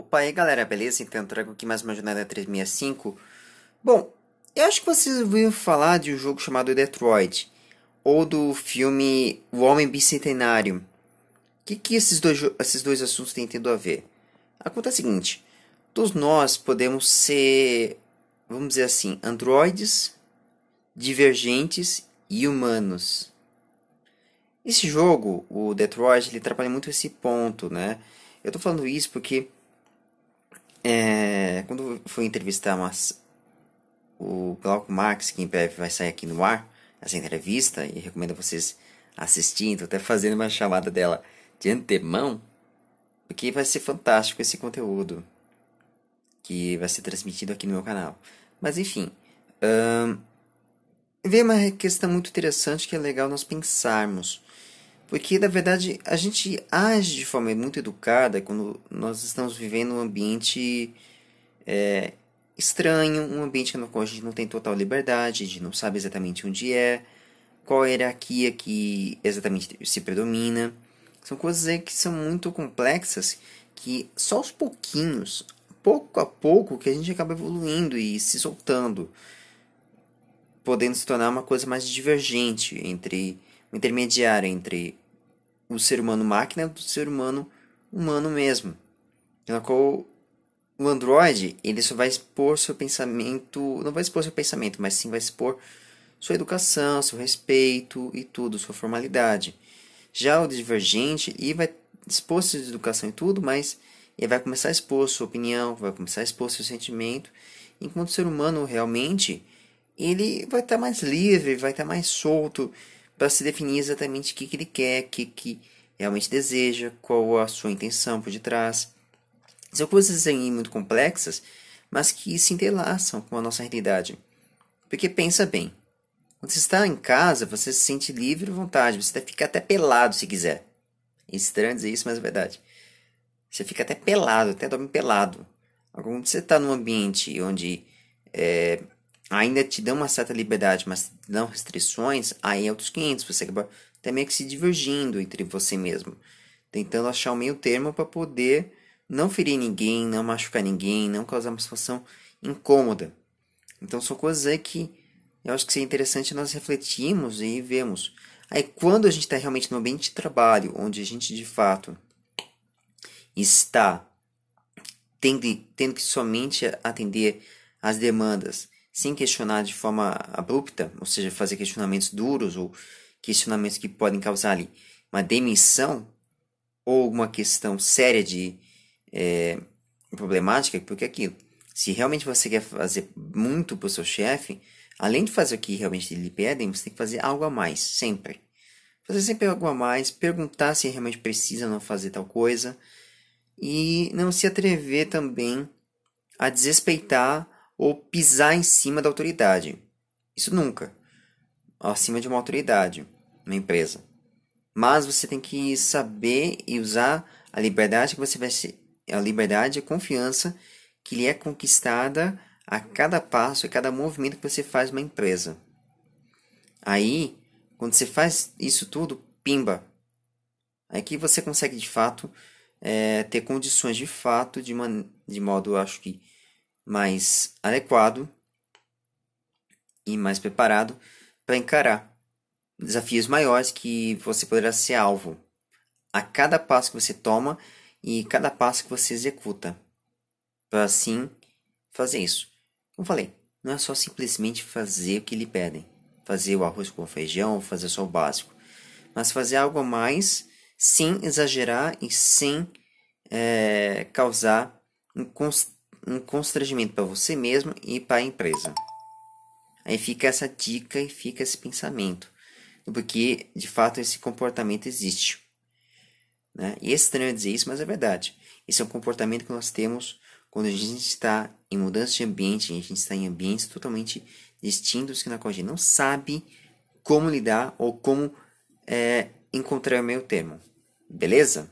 Opa, aí galera, beleza? Então trago aqui mais uma jornada 365. Bom, eu acho que vocês ouviram falar de um jogo chamado Detroit, ou do filme O Homem Bicentenário. O que, que esses, dois, esses dois assuntos têm tendo a ver? Acontece o seguinte, todos nós podemos ser, vamos dizer assim, androides, divergentes e humanos. Esse jogo, o Detroit, ele trabalha muito esse ponto, né? Eu tô falando isso porque é, quando fui entrevistar o Glauco Max, que em breve vai sair aqui no ar, essa entrevista, e recomendo vocês assistindo, até fazendo uma chamada dela de antemão, porque vai ser fantástico esse conteúdo que vai ser transmitido aqui no meu canal. Mas enfim, hum, vem uma questão muito interessante que é legal nós pensarmos. Porque, na verdade, a gente age de forma muito educada quando nós estamos vivendo um ambiente é, estranho, um ambiente no qual a gente não tem total liberdade, a gente não sabe exatamente onde é, qual a hierarquia que exatamente se predomina. São coisas que são muito complexas que só aos pouquinhos, pouco a pouco, que a gente acaba evoluindo e se soltando, podendo se tornar uma coisa mais divergente entre um intermediário entre o ser humano máquina e o ser humano humano mesmo. Na qual o Android ele só vai expor seu pensamento, não vai expor seu pensamento, mas sim vai expor sua educação, seu respeito e tudo, sua formalidade. Já o divergente ele vai expor sua educação e tudo, mas ele vai começar a expor sua opinião, vai começar a expor seu sentimento, enquanto o ser humano realmente ele vai estar tá mais livre, vai estar tá mais solto para se definir exatamente o que, que ele quer, o que, que realmente deseja, qual a sua intenção por detrás. São coisas aí assim, muito complexas, mas que se entrelaçam com a nossa realidade. Porque pensa bem, quando você está em casa, você se sente livre à vontade, você tá, fica até pelado se quiser. É estranho dizer isso, mas é verdade. Você fica até pelado, até dorme pelado. quando você está num ambiente onde é, ainda te dão uma certa liberdade, mas não restrições, aí é outros 500. Você acaba até meio que se divergindo entre você mesmo, tentando achar o meio termo para poder não ferir ninguém, não machucar ninguém, não causar uma situação incômoda. Então são coisas aí que eu acho que seria interessante nós refletirmos e vemos. Aí quando a gente está realmente no ambiente de trabalho, onde a gente de fato está tendo, tendo que somente atender às demandas sem questionar de forma abrupta, ou seja, fazer questionamentos duros ou questionamentos que podem causar ali uma demissão ou uma questão séria de é, problemática, porque aquilo, se realmente você quer fazer muito para o seu chefe, além de fazer o que realmente lhe pedem, você tem que fazer algo a mais, sempre. Fazer sempre algo a mais, perguntar se realmente precisa ou não fazer tal coisa, e não se atrever também a desrespeitar ou pisar em cima da autoridade. Isso nunca. Acima de uma autoridade, uma empresa. Mas você tem que saber e usar a liberdade que você vai ser a liberdade e a confiança que lhe é conquistada a cada passo e cada movimento que você faz uma empresa. Aí, quando você faz isso tudo, pimba. Aí que você consegue de fato é, ter condições de fato, de, man de modo, acho que mais adequado e mais preparado para encarar desafios maiores que você poderá ser alvo a cada passo que você toma e cada passo que você executa para assim fazer isso. Como falei, não é só simplesmente fazer o que lhe pedem, fazer o arroz com feijão, fazer só o básico, mas fazer algo a mais sem exagerar e sem é, causar um constante um constrangimento para você mesmo e para a empresa. Aí fica essa dica e fica esse pensamento, porque de fato esse comportamento existe. Né? E é estranho dizer isso, mas é verdade. Esse é um comportamento que nós temos quando a gente está em mudança de ambiente, a gente está em ambientes totalmente distintos que na qual a gente não sabe como lidar ou como é, encontrar o meio termo. Beleza?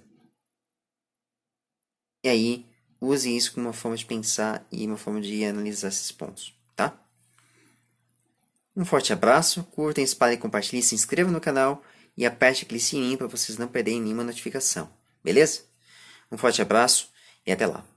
E aí, use isso como uma forma de pensar e uma forma de analisar esses pontos, tá? Um forte abraço, curtem, espalhem, compartilhem, se inscrevam no canal e aperte aquele sininho para vocês não perderem nenhuma notificação, beleza? Um forte abraço e até lá!